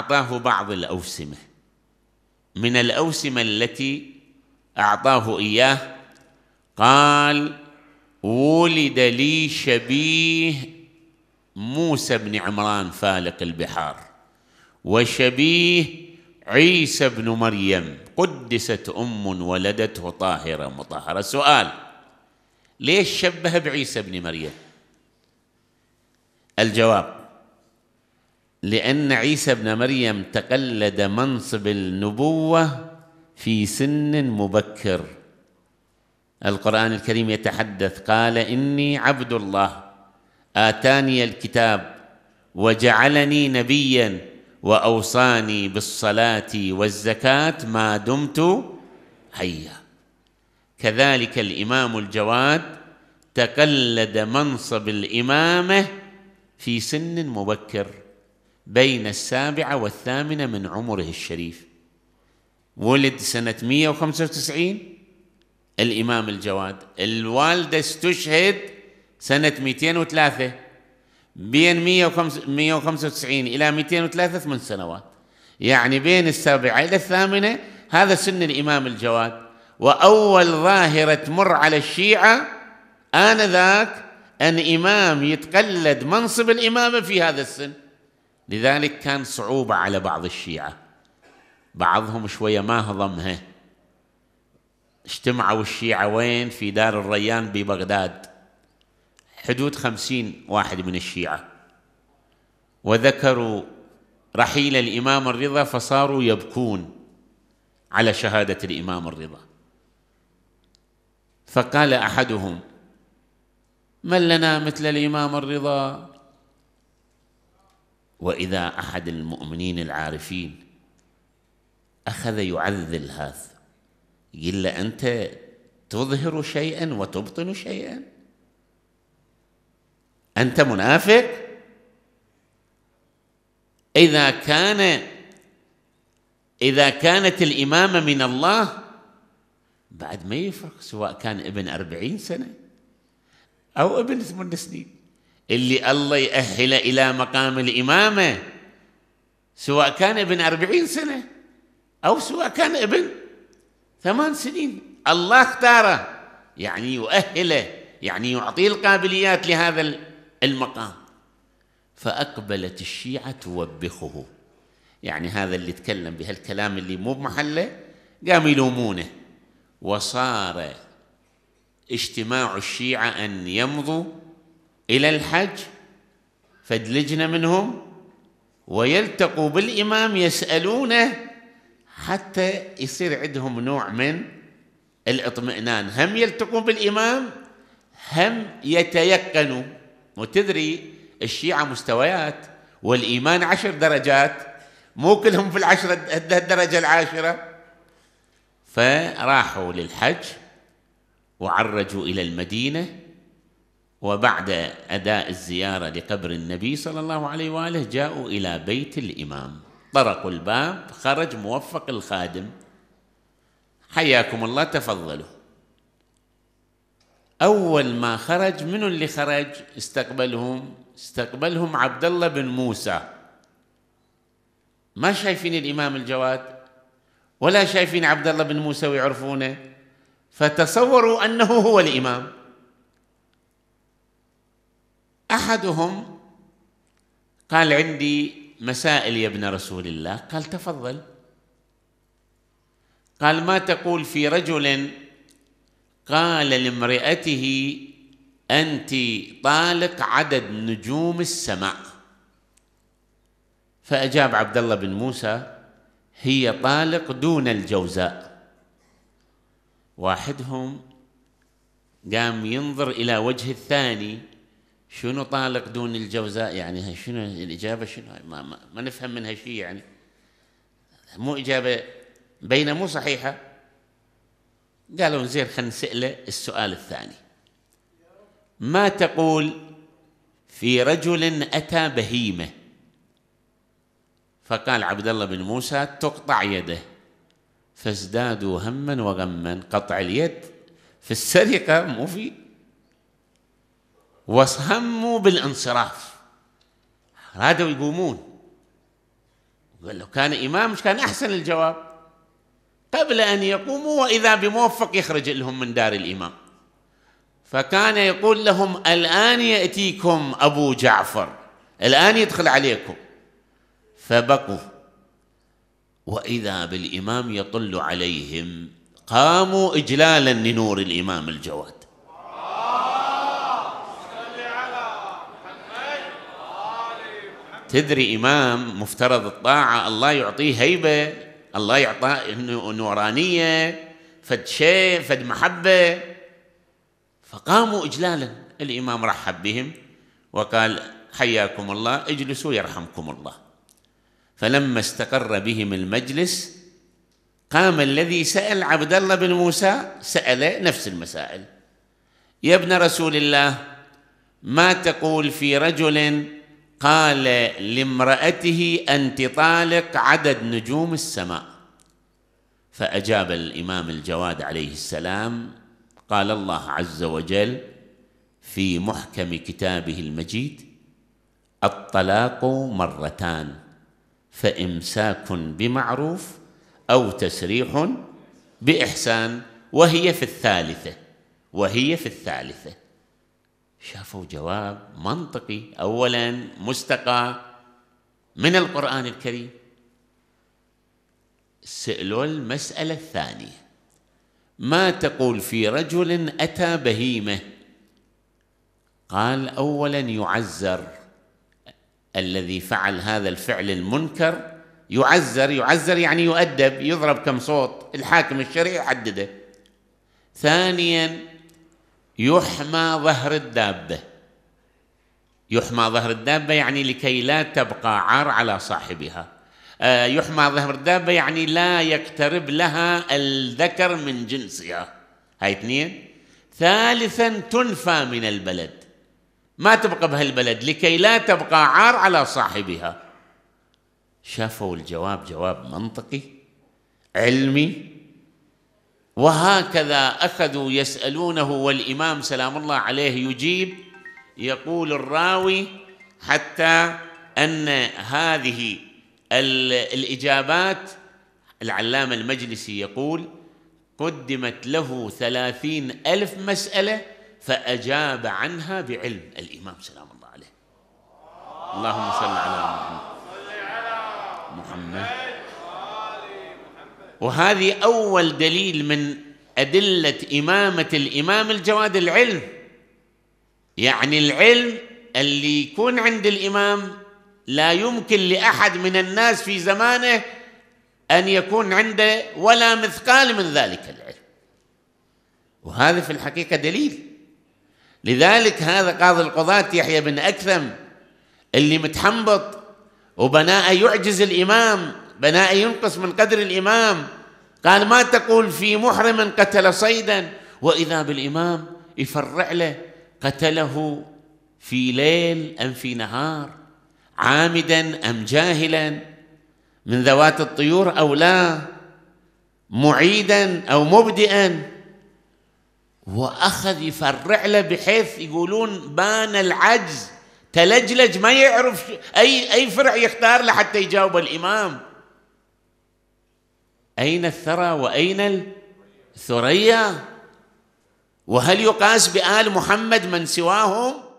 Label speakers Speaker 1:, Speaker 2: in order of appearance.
Speaker 1: أعطاه بعض الأوسمة من الأوسمة التي أعطاه إياه قال ولد لي شبيه موسى بن عمران فالق البحار وشبيه عيسى بن مريم قدست أم ولدته طاهرة مطهرة سؤال ليش شبه بعيسى بن مريم الجواب لأن عيسى ابن مريم تقلد منصب النبوة في سن مبكر القرآن الكريم يتحدث قال إني عبد الله آتاني الكتاب وجعلني نبيا وأوصاني بالصلاة والزكاة ما دمت حيا كذلك الإمام الجواد تقلد منصب الإمامة في سن مبكر بين السابعة والثامنة من عمره الشريف ولد سنة 195 الإمام الجواد الوالدة استشهد سنة 203 بين 195 إلى 203 ثمان سنوات يعني بين السابعة إلى الثامنة هذا سن الإمام الجواد وأول ظاهرة تمر على الشيعة آنذاك أن إمام يتقلد منصب الإمامة في هذا السن لذلك كان صعوبة على بعض الشيعة بعضهم شوية ما هضمها اجتمعوا الشيعة وين في دار الريان ببغداد حدود خمسين واحد من الشيعة وذكروا رحيل الإمام الرضا فصاروا يبكون على شهادة الإمام الرضا فقال أحدهم من لنا مثل الإمام الرضا واذا احد المؤمنين العارفين اخذ يعذل هذا يقول له انت تظهر شيئا وتبطن شيئا انت منافق اذا كان اذا كانت الامامه من الله بعد ما يفرق سواء كان ابن أربعين سنة أو ابن ثمان سنين اللي الله يأهله إلى مقام الإمامة سواء كان ابن أربعين سنة أو سواء كان ابن ثمان سنين الله اختاره يعني يؤهله يعني يعطيه القابليات لهذا المقام فأقبلت الشيعة توبخه يعني هذا اللي تكلم بهالكلام اللي مو بمحله قاموا يلومونه وصار اجتماع الشيعة أن يمضوا إلى الحج فادلجنا منهم ويلتقوا بالإمام يسألونه حتى يصير عندهم نوع من الاطمئنان هم يلتقوا بالإمام هم يتيقنوا وتدري الشيعة مستويات والإيمان عشر درجات مو كلهم في العشرة الدرجة العاشرة فراحوا للحج وعرجوا إلى المدينة وبعد أداء الزيارة لقبر النبي صلى الله عليه وآله جاءوا إلى بيت الإمام طرقوا الباب خرج موفق الخادم حياكم الله تفضلوا أول ما خرج من اللي خرج استقبلهم استقبلهم عبد الله بن موسى ما شايفين الإمام الجواد ولا شايفين عبد الله بن موسى ويعرفونه فتصوروا أنه هو الإمام احدهم قال عندي مسائل يا ابن رسول الله قال تفضل قال ما تقول في رجل قال لامرأته أنت طالق عدد نجوم السماء فأجاب عبد الله بن موسى هي طالق دون الجوزاء واحدهم قام ينظر إلى وجه الثاني شنو طالق دون الجوزاء يعني شنو الإجابة شنو ما, ما, ما نفهم منها شيء يعني مو إجابة بين مو صحيحة قالوا زين خلينا نسأله السؤال الثاني ما تقول في رجل أتى بهيمة فقال عبد الله بن موسى تقطع يده فازدادوا هما وغما قطع اليد في السرقة مو في وهموا بالانصراف رادوا يقومون قال لو كان إمام كان أحسن الجواب قبل أن يقوموا وإذا بموفق يخرج لهم من دار الإمام فكان يقول لهم الآن يأتيكم أبو جعفر الآن يدخل عليكم فبقوا وإذا بالإمام يطل عليهم قاموا إجلالا لنور الإمام الجواد تدري إمام مفترض الطاعة الله يعطيه هيبة الله يعطاه نورانية فد شيء فد محبة فقاموا إجلالا الإمام رحب بهم وقال حياكم الله اجلسوا يرحمكم الله فلما استقر بهم المجلس قام الذي سأل عبد الله بن موسى سأل نفس المسائل يا ابن رسول الله ما تقول في رجل قال لامرأته أنت طالق عدد نجوم السماء فأجاب الإمام الجواد عليه السلام قال الله عز وجل في محكم كتابه المجيد الطلاق مرتان فإمساك بمعروف أو تسريح بإحسان وهي في الثالثة وهي في الثالثة شافوا جواب منطقي اولا مستقى من القران الكريم سالوا المساله الثانيه ما تقول في رجل اتى بهيمه قال اولا يعزر الذي فعل هذا الفعل المنكر يعزر يعزر يعني يؤدب يضرب كم صوت الحاكم الشرعي يحدده ثانيا يحمى ظهر الدابه يحمى ظهر الدابه يعني لكي لا تبقى عار على صاحبها آه، يحمى ظهر الدابه يعني لا يقترب لها الذكر من جنسها هاي اثنين ثالثا تنفى من البلد ما تبقى بهالبلد لكي لا تبقى عار على صاحبها شافوا الجواب جواب منطقي علمي وهكذا اخذوا يسالونه والامام سلام الله عليه يجيب يقول الراوي حتى ان هذه الاجابات العلامه المجلسي يقول قدمت له ثلاثين الف مساله فاجاب عنها بعلم الامام سلام الله عليه اللهم صل على محمد محمد وهذه اول دليل من ادله امامه الامام الجواد العلم يعني العلم اللي يكون عند الامام لا يمكن لاحد من الناس في زمانه ان يكون عنده ولا مثقال من ذلك العلم وهذا في الحقيقه دليل لذلك هذا قاضي القضاة يحيى بن أكثم اللي متحنبط وبناء يعجز الإمام بنائي ينقص من قدر الإمام قال ما تقول في محرم قتل صيدا وإذا بالإمام يفرع له قتله في ليل أم في نهار عامدا أم جاهلا من ذوات الطيور أو لا معيدا أو مبدئا وأخذ يفرع له بحيث يقولون بان العجز تلجلج ما يعرف أي أي فرع يختار له حتى يجاوب الإمام أين الثرى وأين الثريا وهل يقاس بآل محمد من سواهم